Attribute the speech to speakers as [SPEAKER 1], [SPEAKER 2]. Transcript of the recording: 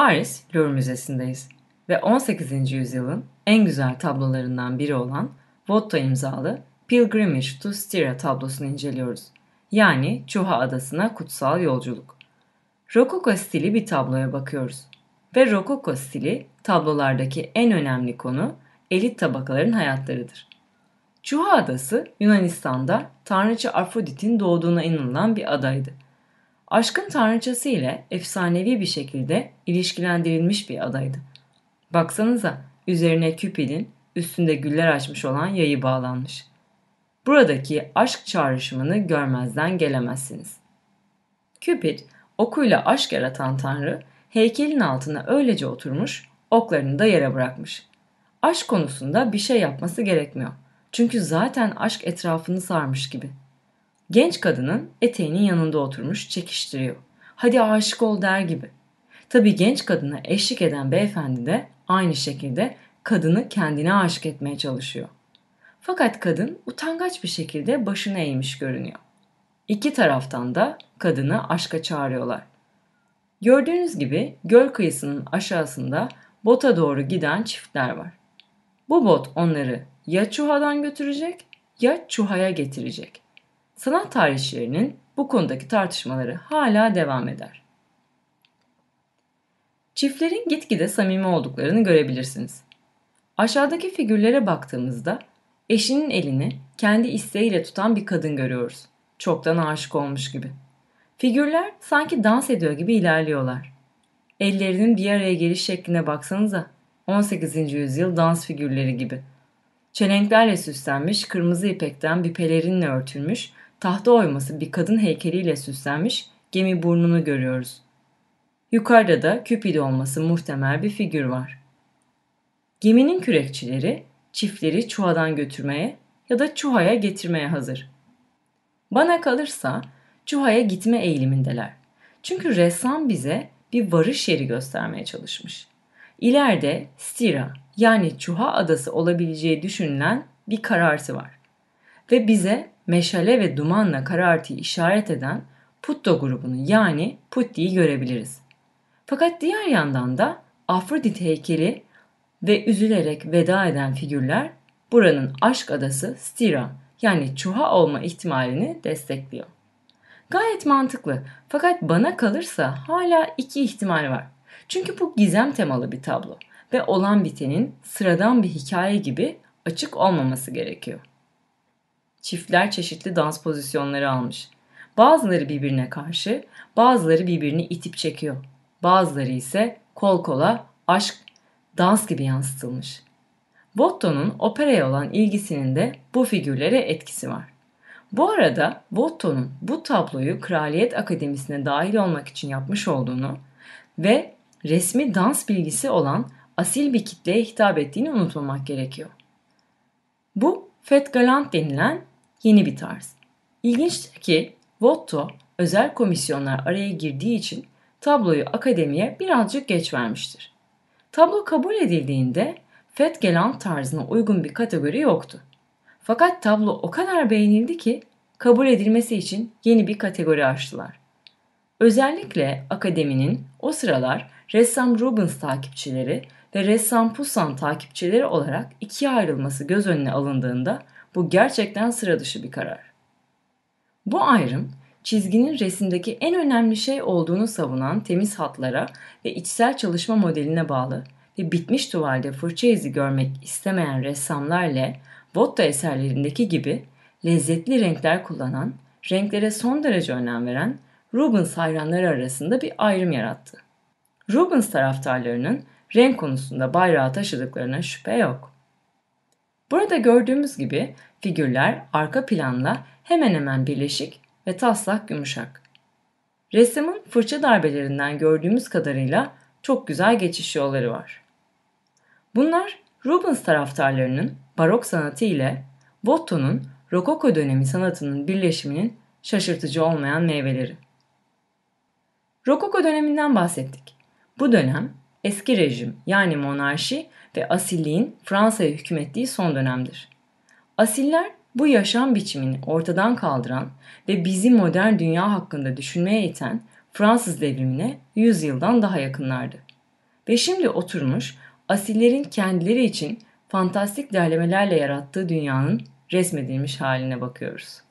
[SPEAKER 1] Paris Louvre Müzesi'ndeyiz ve 18. yüzyılın en güzel tablolarından biri olan Botta imzalı Pilgrimage to Styria tablosunu inceliyoruz. Yani Çuha Adası'na kutsal yolculuk. Rokoko stili bir tabloya bakıyoruz. Ve Rokoko stili tablolardaki en önemli konu elit tabakaların hayatlarıdır. Çuha Adası Yunanistan'da Tanrıça Afrodit'in doğduğuna inanılan bir adaydı aşkın tanrıçası ile efsanevi bir şekilde ilişkilendirilmiş bir adaydı. Baksanıza üzerine Cupid'in üstünde güller açmış olan yayı bağlanmış. Buradaki aşk çağrışımını görmezden gelemezsiniz. Cupid, okuyla aşk yaratan tanrı, heykelin altına öylece oturmuş, oklarını da yere bırakmış. Aşk konusunda bir şey yapması gerekmiyor. Çünkü zaten aşk etrafını sarmış gibi.'' Genç kadının eteğinin yanında oturmuş çekiştiriyor. Hadi aşık ol der gibi. Tabii genç kadına eşlik eden beyefendi de aynı şekilde kadını kendine aşık etmeye çalışıyor. Fakat kadın utangaç bir şekilde başını eğmiş görünüyor. İki taraftan da kadını aşka çağırıyorlar. Gördüğünüz gibi göl kıyısının aşağısında bota doğru giden çiftler var. Bu bot onları ya çuhadan götürecek ya çuhaya getirecek sanat tarihçilerinin bu konudaki tartışmaları hala devam eder. Çiftlerin gitgide samimi olduklarını görebilirsiniz. Aşağıdaki figürlere baktığımızda eşinin elini kendi isteğiyle tutan bir kadın görüyoruz. Çoktan aşık olmuş gibi. Figürler sanki dans ediyor gibi ilerliyorlar. Ellerinin bir araya geliş şekline baksanıza. 18. yüzyıl dans figürleri gibi. Çelenklerle süslenmiş, kırmızı ipekten bir pelerinle örtülmüş tahta oyması bir kadın heykeliyle süslenmiş gemi burnunu görüyoruz. Yukarıda da Cupid olması muhtemel bir figür var. Geminin kürekçileri çiftleri çuhadan götürmeye ya da çuhaya getirmeye hazır. Bana kalırsa çuhaya gitme eğilimindeler. Çünkü ressam bize bir varış yeri göstermeye çalışmış. İleride Stira yani Çuha adası olabileceği düşünülen bir kararsı var. Ve bize meşale ve dumanla karartıyı işaret eden Putto grubunu yani Putti'yi görebiliriz. Fakat diğer yandan da Afrodit heykeli ve üzülerek veda eden figürler buranın aşk adası Stira yani çuha olma ihtimalini destekliyor. Gayet mantıklı fakat bana kalırsa hala iki ihtimal var. Çünkü bu gizem temalı bir tablo ve olan bitenin sıradan bir hikaye gibi açık olmaması gerekiyor. Çiftler çeşitli dans pozisyonları almış. Bazıları birbirine karşı, bazıları birbirini itip çekiyor. Bazıları ise kol kola, aşk, dans gibi yansıtılmış. Botto'nun operaya olan ilgisinin de bu figürlere etkisi var. Bu arada Botto'nun bu tabloyu Kraliyet Akademisi'ne dahil olmak için yapmış olduğunu ve resmi dans bilgisi olan asil bir kitleye hitap ettiğini unutmamak gerekiyor. Bu Fet Galant denilen yeni bir tarz. İlginçtir ki Votto özel komisyonlar araya girdiği için tabloyu akademiye birazcık geç vermiştir. Tablo kabul edildiğinde Fetgelan tarzına uygun bir kategori yoktu. Fakat tablo o kadar beğenildi ki kabul edilmesi için yeni bir kategori açtılar. Özellikle akademinin o sıralar ressam Rubens takipçileri ve ressam Poussin takipçileri olarak ikiye ayrılması göz önüne alındığında bu gerçekten sıra dışı bir karar. Bu ayrım çizginin resimdeki en önemli şey olduğunu savunan temiz hatlara ve içsel çalışma modeline bağlı ve bitmiş tuvalde fırça izi görmek istemeyen ressamlarla Botta eserlerindeki gibi lezzetli renkler kullanan, renklere son derece önem veren Rubens hayranları arasında bir ayrım yarattı. Rubens taraftarlarının renk konusunda bayrağı taşıdıklarına şüphe yok. Burada gördüğümüz gibi figürler arka planla hemen hemen birleşik ve taslak yumuşak. Ressamın fırça darbelerinden gördüğümüz kadarıyla çok güzel geçiş yolları var. Bunlar Rubens taraftarlarının barok sanatı ile Botto'nun Rokoko dönemi sanatının birleşiminin şaşırtıcı olmayan meyveleri. Rokoko döneminden bahsettik. Bu dönem eski rejim yani monarşi ve asilliğin Fransa'ya hükmettiği son dönemdir. Asiller bu yaşam biçimini ortadan kaldıran ve bizi modern dünya hakkında düşünmeye iten Fransız devrimine 100 yıldan daha yakınlardı. Ve şimdi oturmuş asillerin kendileri için fantastik derlemelerle yarattığı dünyanın resmedilmiş haline bakıyoruz.